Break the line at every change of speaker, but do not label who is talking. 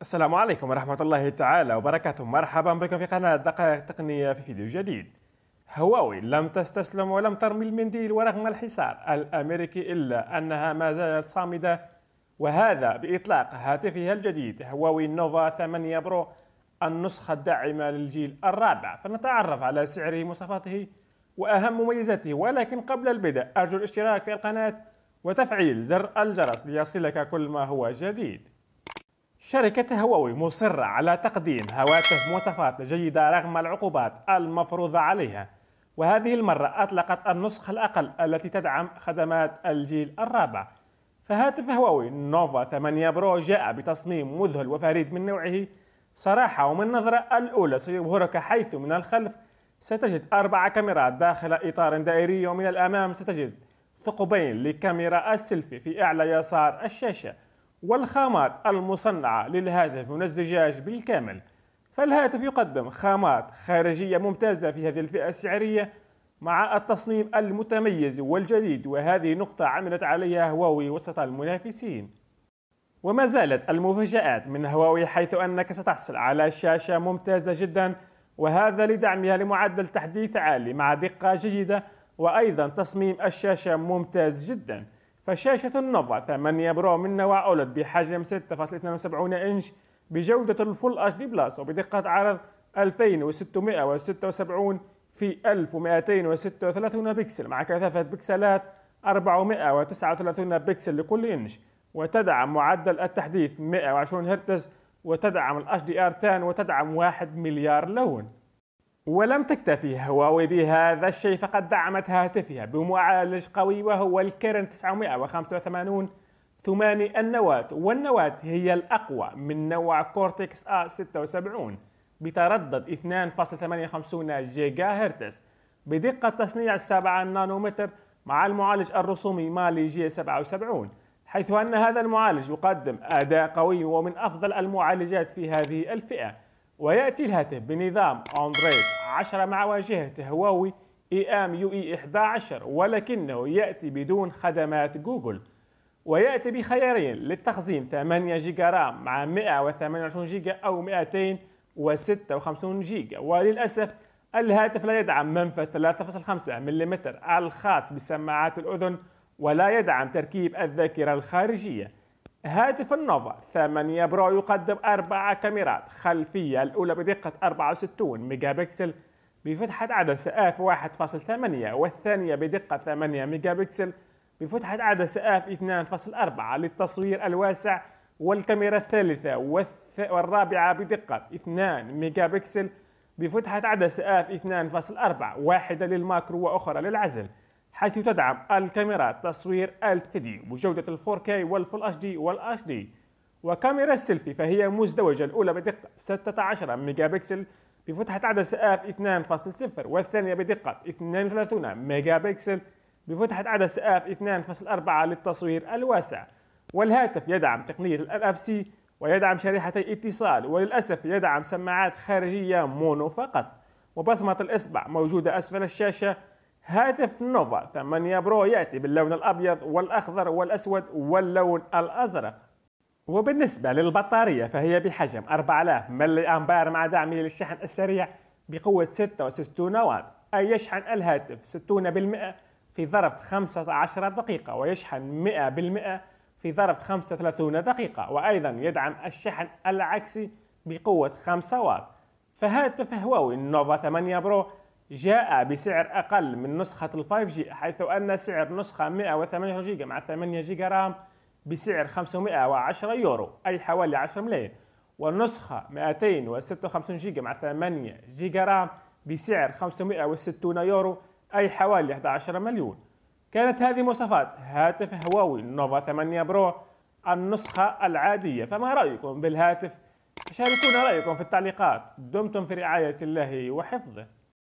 السلام عليكم ورحمة الله تعالى وبركاته مرحبا بكم في قناة دقائق تقنية في فيديو جديد هواوي لم تستسلم ولم ترمي المنديل ورغم الحصار الأمريكي إلا أنها ما زالت صامدة وهذا بإطلاق هاتفها الجديد هواوي نوفا 8 برو النسخة الداعمة للجيل الرابع فنتعرف على سعره مواصفاته وأهم مميزاته ولكن قبل البدء أرجو الاشتراك في القناة وتفعيل زر الجرس ليصلك كل ما هو جديد شركة هواوي مصرة على تقديم هواتف مواصفات جيدة رغم العقوبات المفروضة عليها وهذه المرة أطلقت النسخة الأقل التي تدعم خدمات الجيل الرابع فهاتف هواوي نوفا 8 برو جاء بتصميم مذهل وفريد من نوعه صراحة ومن نظرة الأولى سيبهرك حيث من الخلف ستجد أربع كاميرات داخل إطار دائري ومن الأمام ستجد ثقبين لكاميرا السيلفي في أعلى يسار الشاشة والخامات المصنعة للهاتف من الزجاج بالكامل فالهاتف يقدم خامات خارجية ممتازة في هذه الفئة السعرية مع التصميم المتميز والجديد وهذه نقطة عملت عليها هواوي وسط المنافسين وما زالت المفاجآت من هواوي حيث أنك ستحصل على شاشة ممتازة جدا وهذا لدعمها لمعدل تحديث عالي مع دقة جيدة وأيضا تصميم الشاشة ممتاز جداً فشاشة النظر 8 برو من نوع أولد بحجم 6.72 إنش بجودة الفول اتش دي بلس وبدقة عرض 2676 في 1236 بكسل مع كثافة بكسلات 439 بكسل لكل إنش وتدعم معدل التحديث 120 هرتز وتدعم ال ار 10 وتدعم 1 مليار لون ولم تكتفي هواوي بهذا الشيء فقد دعمت هاتفها بمعالج قوي وهو الكيرن 985 ثماني النواة والنواة هي الأقوى من نوع كورتكس A76 بتردد 2.58 جيجا هرتز بدقة تصنيع 7 نانومتر مع المعالج الرسومي مالي جي 77 حيث أن هذا المعالج يقدم أداء قوي ومن أفضل المعالجات في هذه الفئة ويأتي الهاتف بنظام أندرويد 10 مع واجهة هواوي اي ام يو اي 11 ولكنه يأتي بدون خدمات جوجل ويأتي بخيارين للتخزين 8 جيجا رام مع 128 جيجا أو 256 جيجا وللأسف الهاتف لا يدعم منفذ 3.5 ملم الخاص بسماعات الأذن ولا يدعم تركيب الذاكرة الخارجية هاتف النوفا 8 برو يقدم أربع كاميرات خلفية الأولى بدقة 64 ميجا بكسل بفتحة عدسة اف 1.8 والثانية بدقة 8 ميجا بكسل بفتحة عدسة اف 2.4 للتصوير الواسع والكاميرا الثالثة والرابعة بدقة 2 ميجا بكسل بفتحة عدسة اف 2.4 واحدة للماكرو وأخرى للعزل حيث تدعم الكاميرات تصوير الفيديو بجودة الـ 4K والـ Full HD والـ HD وكاميرا السيلفي فهي مزدوجة الأولى بدقة 16 ميجا بكسل بفتحة عدسة f 2.0 والثانية بدقة 32 ميجا بكسل بفتحة عدسة f 2.4 للتصوير الواسع والهاتف يدعم تقنية ال NFC ويدعم شريحتي اتصال وللأسف يدعم سماعات خارجية مونو فقط وبصمة الإصبع موجودة أسفل الشاشة هاتف نوفا 8 برو يأتي باللون الأبيض والأخضر والأسود واللون الأزرق وبالنسبة للبطارية فهي بحجم 4000 ملي أمبير مع دعم للشحن السريع بقوة 66 واط أي يشحن الهاتف 60% في ظرف 15 دقيقة ويشحن 100% في ظرف 35 دقيقة وأيضا يدعم الشحن العكسي بقوة 5 واط فهاتف هواوي نوفا 8 برو جاء بسعر أقل من نسخة ال 5 g حيث أن سعر نسخة 108 جيجا مع 8 جيجا رام بسعر 510 يورو أي حوالي 10 ملايين والنسخة 256 جيجا مع 8 جيجا رام بسعر 560 يورو أي حوالي 11 مليون كانت هذه مواصفات هاتف هواوي نوفا 8 برو النسخة العادية فما رأيكم بالهاتف؟ شاركونا رأيكم في التعليقات دمتم في رعاية الله وحفظه